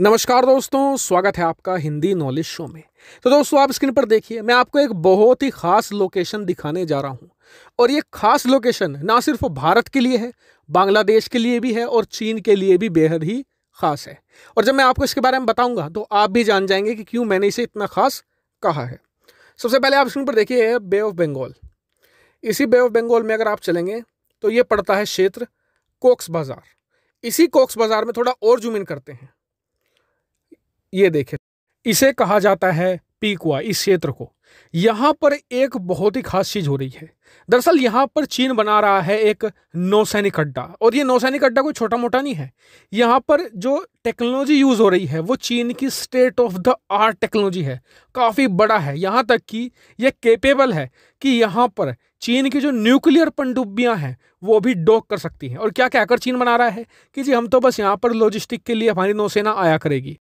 नमस्कार दोस्तों स्वागत है आपका हिंदी नॉलेज शो में तो दोस्तों आप स्क्रीन पर देखिए मैं आपको एक बहुत ही खास लोकेशन दिखाने जा रहा हूँ और ये खास लोकेशन ना सिर्फ भारत के लिए है बांग्लादेश के लिए भी है और चीन के लिए भी बेहद ही खास है और जब मैं आपको इसके बारे में बताऊंगा तो आप भी जान जाएंगे कि क्यों मैंने इसे इतना खास कहा है सबसे पहले आप स्क्रीन पर देखिए बे ऑफ बंगाल इसी बे ऑफ बंगाल में अगर आप चलेंगे तो ये पड़ता है क्षेत्र कोक्स बाज़ार इसी कोक्स बाज़ार में थोड़ा और जुमिन इन करते हैं ये देखें इसे कहा जाता है पीकुआ इस क्षेत्र को यहाँ पर एक बहुत ही खास चीज़ हो रही है दरअसल यहाँ पर चीन बना रहा है एक नौसैनिक अड्डा और ये नौसैनिक अड्डा कोई छोटा मोटा नहीं है यहाँ पर जो टेक्नोलॉजी यूज़ हो रही है वो चीन की state of the art technology है काफ़ी बड़ा है यहाँ तक कि यह कैपेबल है कि यहाँ पर चीन की जो न्यूक्लियर पनडुब्बियाँ हैं वो भी डॉक कर सकती हैं और क्या कहकर चीन बना रहा है कि जी हम तो बस यहाँ पर लॉजिस्टिक के लिए हमारी नौसेना आया करेगी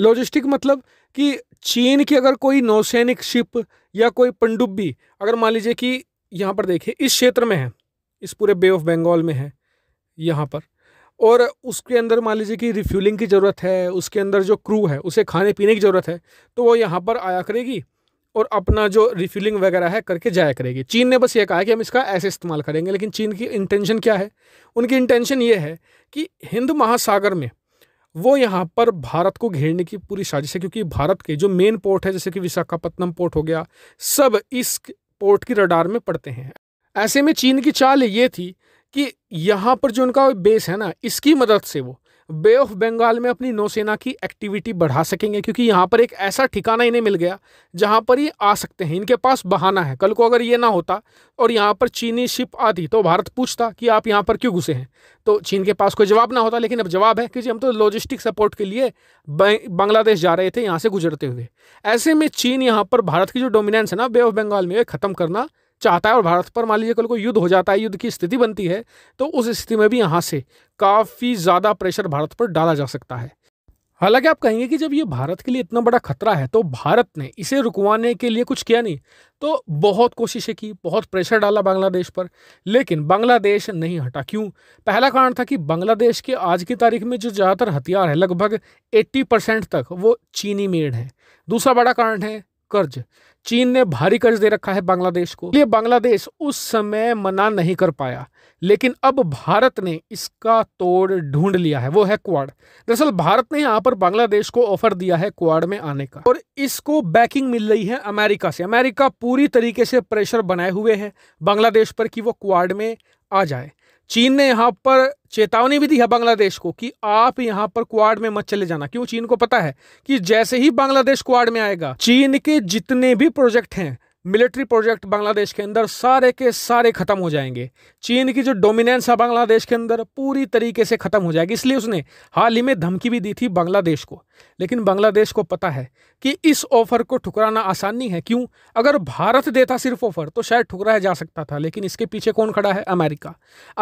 लॉजिस्टिक मतलब कि चीन की अगर कोई नौसैनिक शिप या कोई पनडुब्बी अगर मान लीजिए कि यहाँ पर देखिए इस क्षेत्र में है इस पूरे बे ऑफ बंगाल में है यहाँ पर और उसके अंदर मान लीजिए कि रिफ्यूलिंग की ज़रूरत है उसके अंदर जो क्रू है उसे खाने पीने की ज़रूरत है तो वो यहाँ पर आया करेगी और अपना जो रिफ्यूलिंग वगैरह है करके जाया करेगी चीन ने बस ये कहा कि हम इसका ऐसे इस्तेमाल करेंगे लेकिन चीन की इंटेंशन क्या है उनकी इंटेंशन ये है कि हिंद महासागर में वो यहाँ पर भारत को घेरने की पूरी साजिश है क्योंकि भारत के जो मेन पोर्ट है जैसे कि विशाखापत्तनम पोर्ट हो गया सब इस पोर्ट की रडार में पड़ते हैं ऐसे में चीन की चाल ये थी कि यहाँ पर जो उनका बेस है ना इसकी मदद से वो बे ऑफ बंगाल में अपनी नौसेना की एक्टिविटी बढ़ा सकेंगे क्योंकि यहाँ पर एक ऐसा ठिकाना इन्हें मिल गया जहाँ पर ये आ सकते हैं इनके पास बहाना है कल को अगर ये ना होता और यहाँ पर चीनी शिप आती तो भारत पूछता कि आप यहाँ पर क्यों घुसे हैं तो चीन के पास कोई जवाब ना होता लेकिन अब जवाब है कि जी हम तो लॉजिस्टिक सपोर्ट के लिए बांग्लादेश जा रहे थे यहाँ से गुजरते हुए ऐसे में चीन यहाँ पर भारत की जो डोमिनेंस है ना बे ऑफ बंगाल में ख़त्म करना चाहता है और भारत पर मान लीजिए कल को युद्ध हो जाता है युद्ध की स्थिति बनती है तो उस स्थिति में भी यहाँ से काफ़ी ज़्यादा प्रेशर भारत पर डाला जा सकता है हालांकि आप कहेंगे कि जब ये भारत के लिए इतना बड़ा खतरा है तो भारत ने इसे रुकवाने के लिए कुछ किया नहीं तो बहुत कोशिशें की बहुत प्रेशर डाला बांग्लादेश पर लेकिन बांग्लादेश नहीं हटा क्यों पहला कारण था कि बांग्लादेश के आज की तारीख में जो ज़्यादातर हथियार है लगभग 80 परसेंट तक वो चीनी मेड है दूसरा बड़ा कारण है कर्ज चीन ने भारी कर्ज दे रखा है बांग्लादेश को ये बांग्लादेश उस समय मना नहीं कर पाया लेकिन अब भारत ने इसका तोड़ ढूंढ लिया है वो है क्वाड दरअसल भारत ने यहाँ पर बांग्लादेश को ऑफर दिया है क्वाड में आने का और इसको बैकिंग मिल रही है अमेरिका से अमेरिका पूरी तरीके से प्रेशर बनाए हुए है बांग्लादेश पर कि वो क्वाड में आ जाए चीन ने यहाँ पर चेतावनी भी दी है बांग्लादेश को कि आप यहाँ पर क्वाड में मत चले जाना क्यों चीन को पता है कि जैसे ही बांग्लादेश क्वाड में आएगा चीन के जितने भी प्रोजेक्ट हैं मिलिट्री प्रोजेक्ट बांग्लादेश के अंदर सारे के सारे ख़त्म हो जाएंगे चीन की जो डोमिनेंस है बांग्लादेश के अंदर पूरी तरीके से ख़त्म हो जाएगी इसलिए उसने हाल ही में धमकी भी दी थी बांग्लादेश को लेकिन बांग्लादेश को पता है कि इस ऑफ़र को ठुकराना आसान नहीं है क्यों अगर भारत देता सिर्फ ऑफ़र तो शायद ठुकराया जा सकता था लेकिन इसके पीछे कौन खड़ा है अमेरिका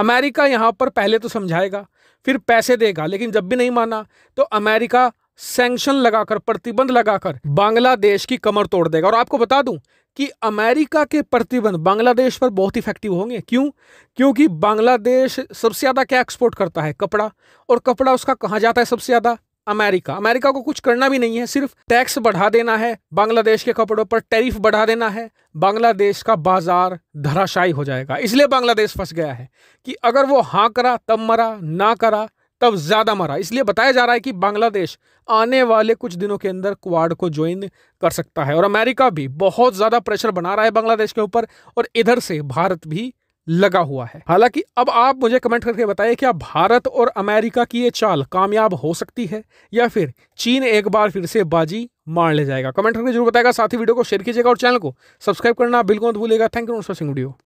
अमेरिका यहाँ पर पहले तो समझाएगा फिर पैसे देगा लेकिन जब भी नहीं माना तो अमेरिका सैंक्शन लगाकर प्रतिबंध लगाकर बांग्लादेश की कमर तोड़ देगा और आपको बता दूं कि अमेरिका के प्रतिबंध बांग्लादेश पर बहुत इफेक्टिव होंगे क्यों क्योंकि बांग्लादेश सबसे ज़्यादा क्या एक्सपोर्ट करता है कपड़ा और कपड़ा उसका कहाँ जाता है सबसे ज़्यादा अमेरिका अमेरिका को कुछ करना भी नहीं है सिर्फ टैक्स बढ़ा देना है बांग्लादेश के कपड़ों पर टैरिफ बढ़ा देना है बांग्लादेश का बाजार धराशायी हो जाएगा इसलिए बांग्लादेश फंस गया है कि अगर वो हाँ करा तब मरा ना करा तब ज़्यादा मरा इसलिए बताया जा रहा है कि बांग्लादेश आने वाले कुछ दिनों के अंदर क्वाड को ज्वाइन कर सकता है और अमेरिका भी बहुत ज़्यादा प्रेशर बना रहा है बांग्लादेश के ऊपर और इधर से भारत भी लगा हुआ है हालांकि अब आप मुझे कमेंट करके बताइए क्या भारत और अमेरिका की ये चाल कामयाब हो सकती है या फिर चीन एक बार फिर से बाजी मार ले जाएगा कमेंट करके जरूर बताएगा साथ ही वीडियो को शेयर कीजिएगा और चैनल को सब्सक्राइब करना बिल्कुल भूलेगा थैंक यू सिंह वीडियो